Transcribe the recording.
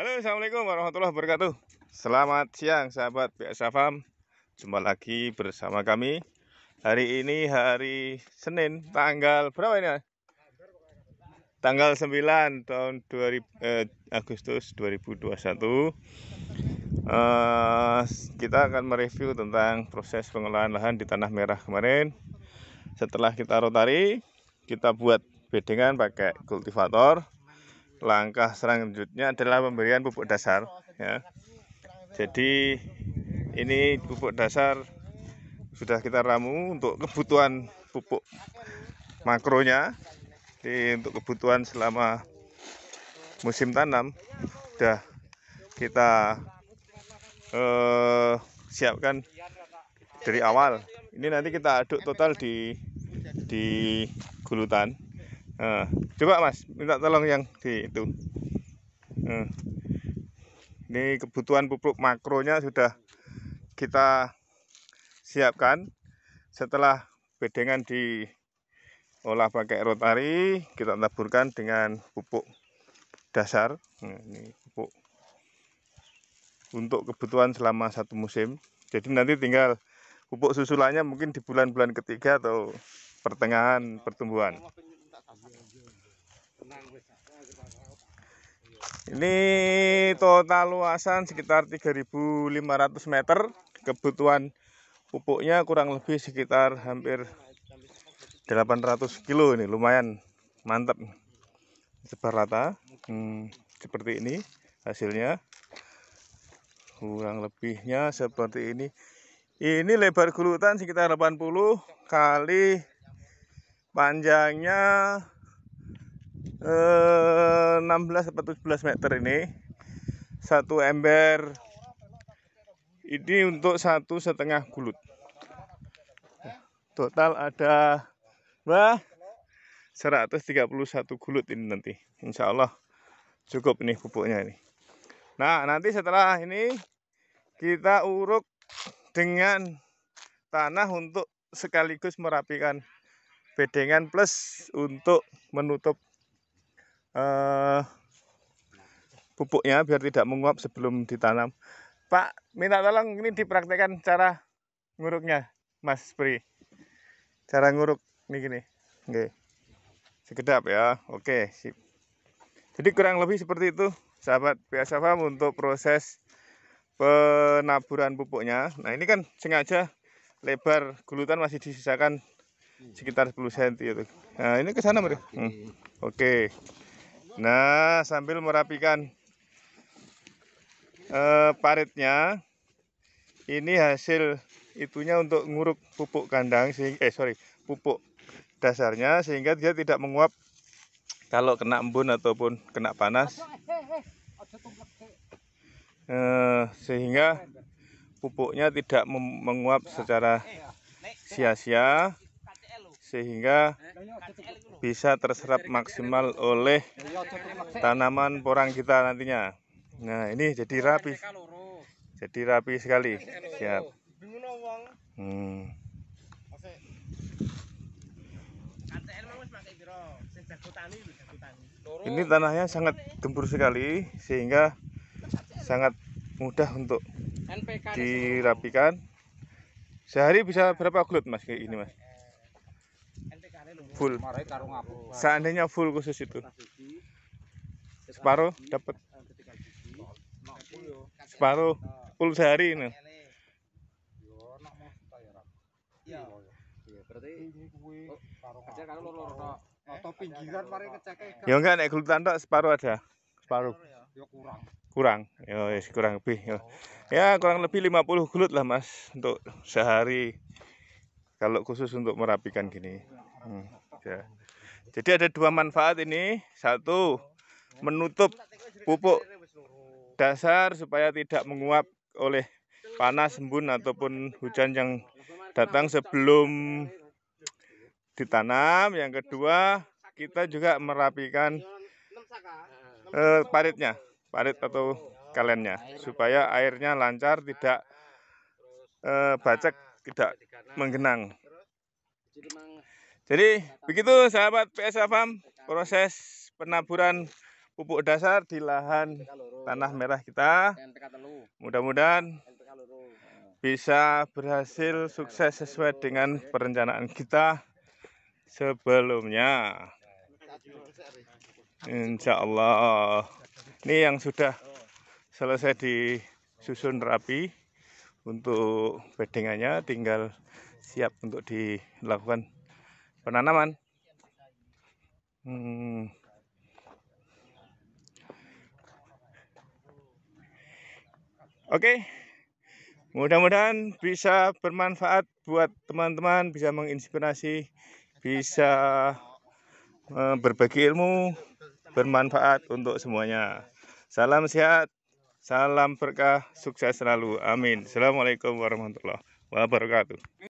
Halo Assalamualaikum warahmatullahi wabarakatuh Selamat siang sahabat biasa Farm Jumpa lagi bersama kami Hari ini hari Senin Tanggal berapa ini? Tanggal 9 tahun 2000, eh, Agustus 2021 eh, Kita akan mereview tentang proses pengolahan lahan di Tanah Merah kemarin Setelah kita rotari Kita buat bedengan pakai kultivator langkah selanjutnya adalah pemberian pupuk dasar ya. Jadi ini pupuk dasar sudah kita ramu untuk kebutuhan pupuk makronya. Jadi untuk kebutuhan selama musim tanam sudah kita eh, siapkan dari awal. Ini nanti kita aduk total di di gulutan. Eh, coba mas minta tolong yang di itu hmm. ini kebutuhan pupuk makronya sudah kita siapkan setelah bedengan di olah pakai rotari kita taburkan dengan pupuk dasar hmm, ini pupuk untuk kebutuhan selama satu musim jadi nanti tinggal pupuk susulannya mungkin di bulan-bulan ketiga atau pertengahan pertumbuhan Ini total luasan sekitar 3.500 meter. Kebutuhan pupuknya kurang lebih sekitar hampir 800 kilo ini lumayan mantap sebar rata hmm, seperti ini hasilnya kurang lebihnya seperti ini ini lebar gulutan sekitar 80 kali panjangnya 16 atau 17 meter ini satu ember ini untuk satu setengah gulut total ada wah 131 gulut ini nanti Insya Allah cukup nih pupuknya ini nah nanti setelah ini kita uruk dengan tanah untuk sekaligus merapikan bedengan plus untuk menutup uh, pupuknya biar tidak menguap sebelum ditanam. Pak, minta tolong ini dipraktekkan cara nguruknya, Mas Pri. Cara nguruk ini gini. Oke. Sekedap ya. Oke, sip. Jadi kurang lebih seperti itu, sahabat biasa paham untuk proses penaburan pupuknya. Nah, ini kan sengaja lebar gulutan masih disisakan iya. sekitar 10 cm itu. Nah, ini ke sana, Bro. Hmm. Oke. Okay. Nah, sambil merapikan eh, paritnya, ini hasil itunya untuk nguruk pupuk kandang, sehingga, eh sorry, pupuk dasarnya sehingga dia tidak menguap kalau kena embun ataupun kena panas. Eh, sehingga pupuknya tidak menguap secara sia-sia sehingga bisa terserap maksimal oleh tanaman porang kita nantinya. Nah, ini jadi rapi. Jadi rapi sekali. Siap. Hmm. Ini tanahnya sangat gembur sekali sehingga sangat mudah untuk dirapikan. Sehari bisa berapa kulit Mas ini Mas? full seandainya full khusus itu separuh dapat eh, separuh full sehari ini ya enggak naik gulutan tak separuh ada, separuh kurang oh, ya kurang lebih ya. ya kurang lebih 50 gelut lah mas untuk sehari kalau khusus untuk merapikan gini hmm, ya. jadi ada dua manfaat ini satu menutup pupuk dasar supaya tidak menguap oleh panas embun ataupun hujan yang datang sebelum ditanam yang kedua kita juga merapikan eh, paritnya parit atau kalennya supaya airnya lancar tidak eh, bacek tidak menggenang. Jadi begitu sahabat PSA Farm proses penaburan pupuk dasar di lahan tanah merah kita. Mudah-mudahan bisa berhasil sukses sesuai dengan perencanaan kita sebelumnya. Insya Allah. Ini yang sudah selesai disusun rapi untuk bedengannya tinggal siap untuk dilakukan penanaman hmm. oke okay. mudah-mudahan bisa bermanfaat buat teman-teman bisa menginspirasi bisa eh, berbagi ilmu bermanfaat untuk semuanya salam sehat Salam berkah, sukses selalu. Amin. Assalamualaikum warahmatullahi wabarakatuh.